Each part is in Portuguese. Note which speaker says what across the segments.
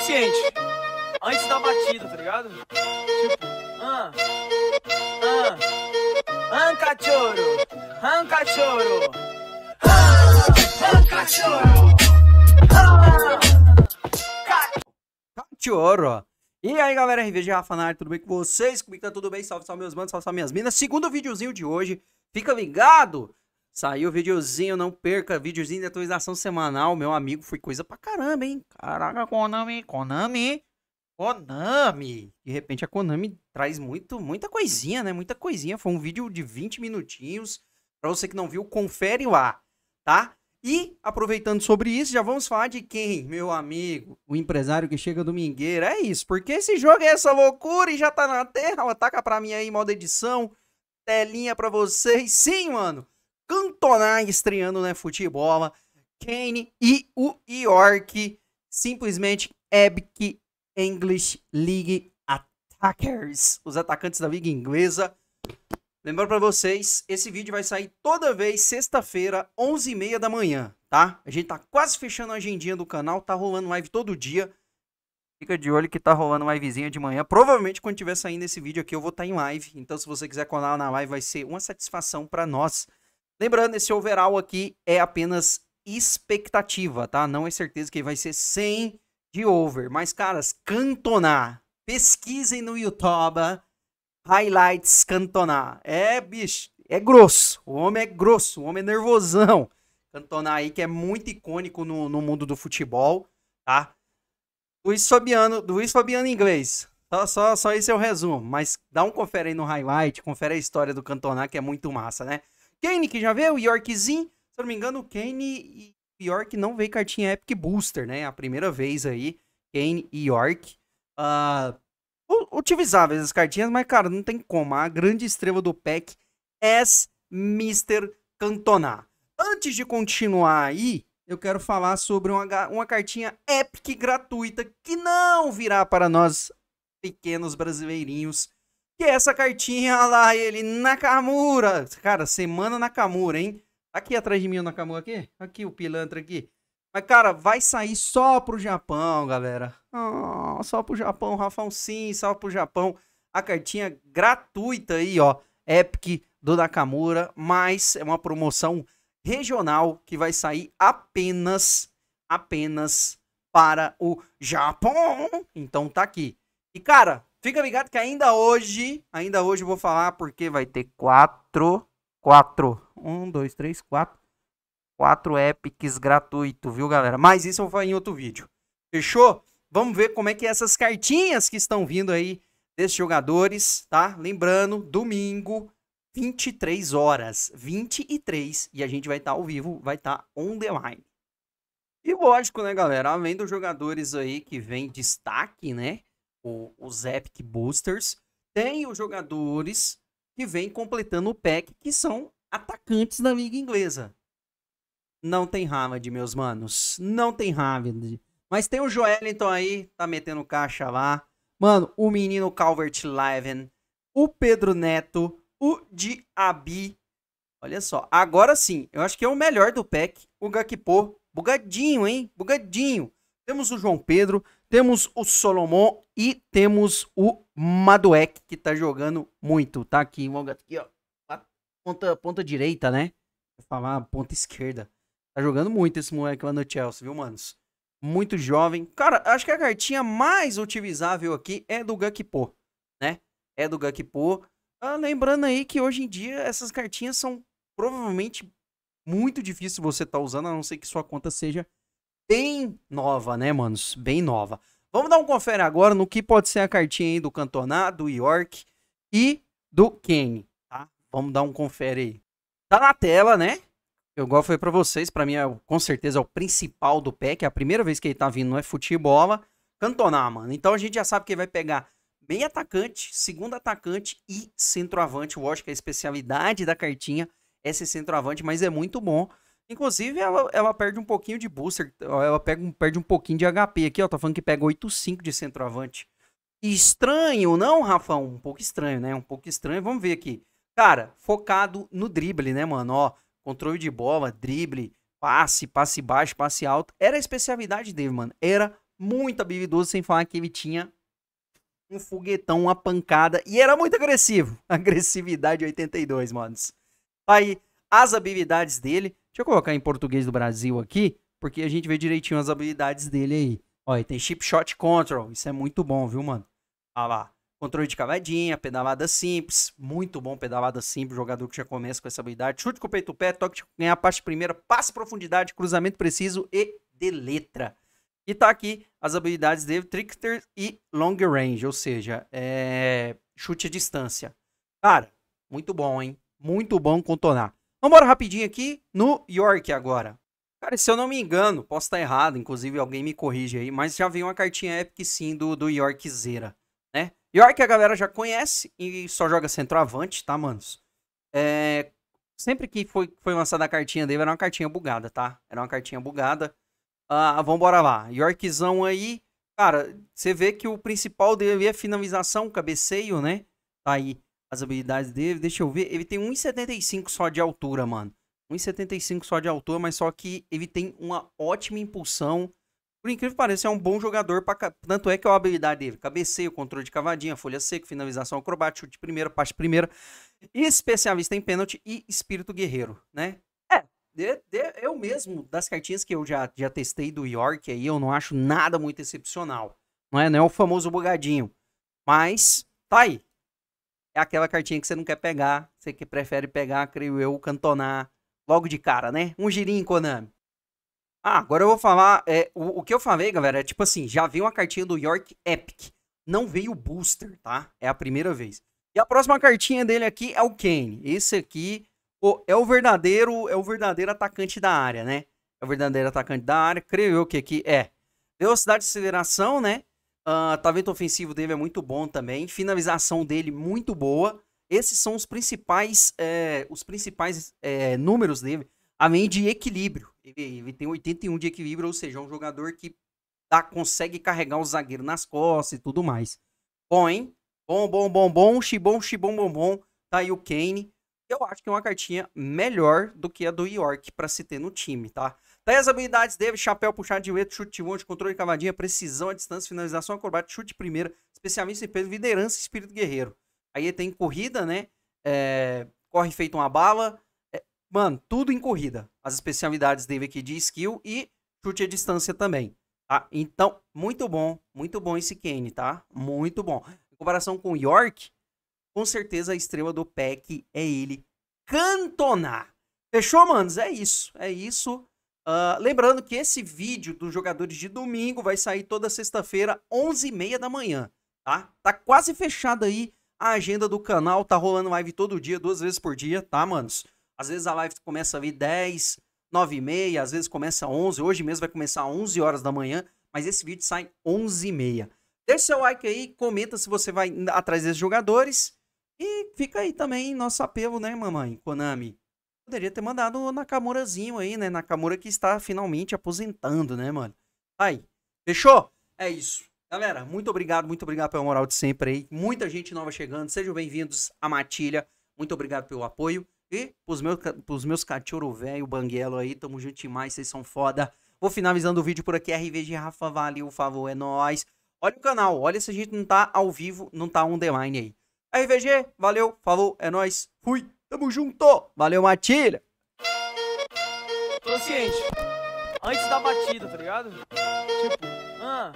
Speaker 1: consciente. Antes da batida, tá ligado? Tipo, ah, ah, ah, cachorro, ah, cachorro. E aí galera, RVG Rafa na área, tudo bem com vocês? Comigo tá tudo bem? Salve, salve meus manos, salve, salve minhas minas. Segundo videozinho de hoje, fica ligado Saiu o videozinho, não perca. Videozinho de atualização semanal, meu amigo. Foi coisa pra caramba, hein? Caraca, Konami, Konami, Konami. De repente a Konami traz muito, muita coisinha, né? Muita coisinha. Foi um vídeo de 20 minutinhos. Pra você que não viu, confere lá, tá? E, aproveitando sobre isso, já vamos falar de quem, meu amigo? O empresário que chega domingueira. É isso, porque esse jogo é essa loucura e já tá na terra. Ataca pra mim aí, modo edição. Telinha pra vocês. Sim, mano. Cantona estreando, né? Futebola. Kane e o York. Simplesmente Ebk English League Attackers. Os atacantes da liga inglesa. Lembrando para vocês, esse vídeo vai sair toda vez sexta-feira, 11h30 da manhã, tá? A gente tá quase fechando a agendinha do canal, tá rolando live todo dia. Fica de olho que tá rolando livezinha de manhã. Provavelmente quando tiver saindo esse vídeo aqui eu vou estar tá em live. Então se você quiser colar na live vai ser uma satisfação para nós. Lembrando, esse overall aqui é apenas expectativa, tá? Não é certeza que vai ser 100 de over. Mas, caras, Cantona. Pesquisem no YouTube highlights Cantona. É, bicho, é grosso. O homem é grosso, o homem é nervosão. Cantona aí que é muito icônico no, no mundo do futebol, tá? Luiz Fabiano, Luiz Fabiano em inglês. Só, só, só esse é o resumo. Mas dá um confere aí no highlight, confere a história do Cantona, que é muito massa, né? Kane que já veio, Yorkzinho. Se eu não me engano, Kane e York não veio cartinha Epic Booster, né? É a primeira vez aí, Kane e York. Uh, utilizáveis as cartinhas, mas, cara, não tem como. A grande estrela do pack é Mr. Cantona. Antes de continuar aí, eu quero falar sobre uma, uma cartinha Epic gratuita que não virá para nós pequenos brasileirinhos que é essa cartinha lá, ele, Nakamura. Cara, semana Nakamura, hein? Aqui atrás de mim o Nakamura aqui, aqui o pilantra aqui. Mas, cara, vai sair só pro Japão, galera. Oh, só pro Japão, Rafão, sim, só pro Japão. A cartinha gratuita aí, ó, Epic do Nakamura, mas é uma promoção regional que vai sair apenas, apenas para o Japão. Então tá aqui. E, cara, Fica ligado que ainda hoje, ainda hoje eu vou falar porque vai ter quatro, quatro, um, dois, três, quatro, quatro epics gratuito, viu galera? Mas isso eu vou falar em outro vídeo. Fechou? Vamos ver como é que é essas cartinhas que estão vindo aí desses jogadores, tá? Lembrando, domingo, 23 horas, 23, e a gente vai estar tá ao vivo, vai estar tá on the line. E lógico, né, galera, além dos jogadores aí que vem destaque, né, o, os Epic Boosters, tem os jogadores que vêm completando o pack, que são atacantes da liga inglesa. Não tem Haaland, meus manos. Não tem Haaland. Mas tem o Então aí, tá metendo caixa lá. Mano, o menino Calvert Liven, o Pedro Neto, o Diaby. Olha só, agora sim, eu acho que é o melhor do pack, o Gakpo. Bugadinho, hein? Bugadinho. Temos o João Pedro, temos o Solomon e temos o Maduek, que tá jogando muito. Tá aqui, aqui ó. Ponta, ponta direita, né? Vou falar ponta esquerda. Tá jogando muito esse moleque lá no Chelsea, viu, manos? Muito jovem. Cara, acho que a cartinha mais utilizável aqui é do Gakpo, né? É do Gakpo. Ah, lembrando aí que hoje em dia essas cartinhas são provavelmente muito difícil você estar tá usando, a não ser que sua conta seja bem nova, né, manos? Bem nova. Vamos dar um confere agora no que pode ser a cartinha aí do Cantona, do York e do Kane, tá? Vamos dar um confere aí. Tá na tela, né? Eu igual foi para vocês, para mim é, com certeza é o principal do pack, é a primeira vez que ele tá vindo não é futebol, Cantona, mano. Então a gente já sabe que ele vai pegar meio atacante, segundo atacante e centroavante. Eu acho que a especialidade da cartinha é centroavante, mas é muito bom Inclusive, ela, ela perde um pouquinho de booster. Ela pega, perde um pouquinho de HP aqui, ó. Tá falando que pega 8,5 de centroavante. Estranho, não, rafão Um pouco estranho, né? Um pouco estranho. Vamos ver aqui. Cara, focado no drible, né, mano? Ó, controle de bola, drible, passe, passe baixo, passe alto. Era a especialidade dele, mano. Era muito habilidoso, sem falar que ele tinha um foguetão, uma pancada. E era muito agressivo. Agressividade 82, manos. Aí, as habilidades dele Deixa eu colocar em português do Brasil aqui, porque a gente vê direitinho as habilidades dele aí. Olha, tem chip shot control, isso é muito bom, viu, mano? Olha lá, controle de cavadinha, pedalada simples, muito bom pedalada simples, jogador que já começa com essa habilidade. Chute com o peito pé, toque de ganhar a parte primeira, passe profundidade, cruzamento preciso e de letra. E tá aqui as habilidades dele, Trickster e Long Range, ou seja, é... chute à distância. Cara, muito bom, hein? Muito bom contornar. Vamos embora rapidinho aqui no York agora. Cara, se eu não me engano, posso estar errado, inclusive alguém me corrige aí, mas já veio uma cartinha Epic sim do, do York Zera, né? York a galera já conhece e só joga centroavante, tá, manos? É, sempre que foi, foi lançada a cartinha dele, era uma cartinha bugada, tá? Era uma cartinha bugada. Ah, bora lá. Yorkzão aí, cara, você vê que o principal dele é finalização, cabeceio, né? Tá aí as habilidades dele. Deixa eu ver. Ele tem 1,75 só de altura, mano. 1,75 só de altura, mas só que ele tem uma ótima impulsão. Por incrível que pareça, é um bom jogador. Pra... Tanto é que é a habilidade dele: cabeceio, controle de cavadinha, folha seca, finalização acrobática, chute primeiro, parte primeira. Especialista em pênalti e espírito guerreiro, né? É, eu mesmo, das cartinhas que eu já, já testei do York aí, eu não acho nada muito excepcional. Não é, não é o famoso bugadinho. Mas, tá aí é aquela cartinha que você não quer pegar, você que prefere pegar, creio eu, cantonar logo de cara, né? Um girinho, Konami. Ah, agora eu vou falar. É, o, o, que eu falei, galera, é tipo assim: já veio uma cartinha do York Epic. Não veio o booster, tá? É a primeira vez. E a próxima cartinha dele aqui é o Kane. Esse aqui pô, é o verdadeiro é o verdadeiro atacante da área, né? É o verdadeiro atacante da área. Creio eu que aqui é velocidade de aceleração, né? Uh, ah, talento ofensivo dele é muito bom também. Finalização dele muito boa. Esses são os principais, é, os principais é, números dele, além de equilíbrio. Ele, ele, tem 81 de equilíbrio, ou seja, é um jogador que consegue carregar o zagueiro nas costas e tudo mais. Bom, hein? Bom, bom, bom, bom. Xibom, xibom, bom, bom. Tá aí o Kane eu acho que é uma cartinha melhor do que a do York para se ter no time, tá? Tem tá as habilidades dele, chapéu, puxar de oito, chute de controle de cavadinha, precisão a distância, finalização acrobate, chute primeiro, primeira, especialista em peso, liderança e espírito guerreiro. Aí ele tem corrida, né? É... corre feito uma bala. É... mano, tudo em corrida. As especialidades dele aqui de skill e chute à distância também, tá? Então, muito bom, muito bom esse Kane, tá? Muito bom. Em comparação com o York, com certeza a estrela do PEC é ele, cantonar. Fechou, manos? É isso, é isso. Uh, lembrando que esse vídeo dos jogadores de domingo vai sair toda sexta-feira, 11h30 da manhã, tá? Tá quase fechada aí a agenda do canal, tá rolando live todo dia, duas vezes por dia, tá, manos? Às vezes a live começa vir 10, 9 e meia, às vezes começa 11, hoje mesmo vai começar 11 horas da manhã, mas esse vídeo sai 11 e meia. Deixa seu like aí, comenta se você vai atrás desses jogadores e fica aí também nosso apelo, né, mamãe? Konami. Poderia ter mandado o Nakamurazinho aí, né? Nakamura que está finalmente aposentando, né, mano? Aí, fechou? É isso. Galera, muito obrigado, muito obrigado pela moral de sempre aí. Muita gente nova chegando. Sejam bem-vindos à Matilha. Muito obrigado pelo apoio. E pros meus, pros meus cachorro velho, banguelo aí, tamo junto demais, vocês são foda. Vou finalizando o vídeo por aqui. RVG Rafa, valeu, favor, é nóis. Olha o canal, olha se a gente não tá ao vivo, não tá on the line aí. RVG, valeu, falou, é nóis, fui, tamo junto, valeu, Matilha! Consciente, antes da batida, tá ligado? Tipo, ah,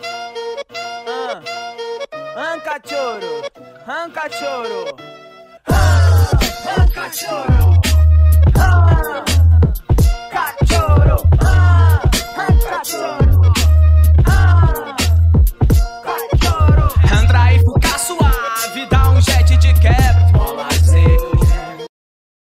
Speaker 1: ah, ah, cachorro, ah, cachorro, ah, ah, cachorro, ah, cachorro, ah, cachorro.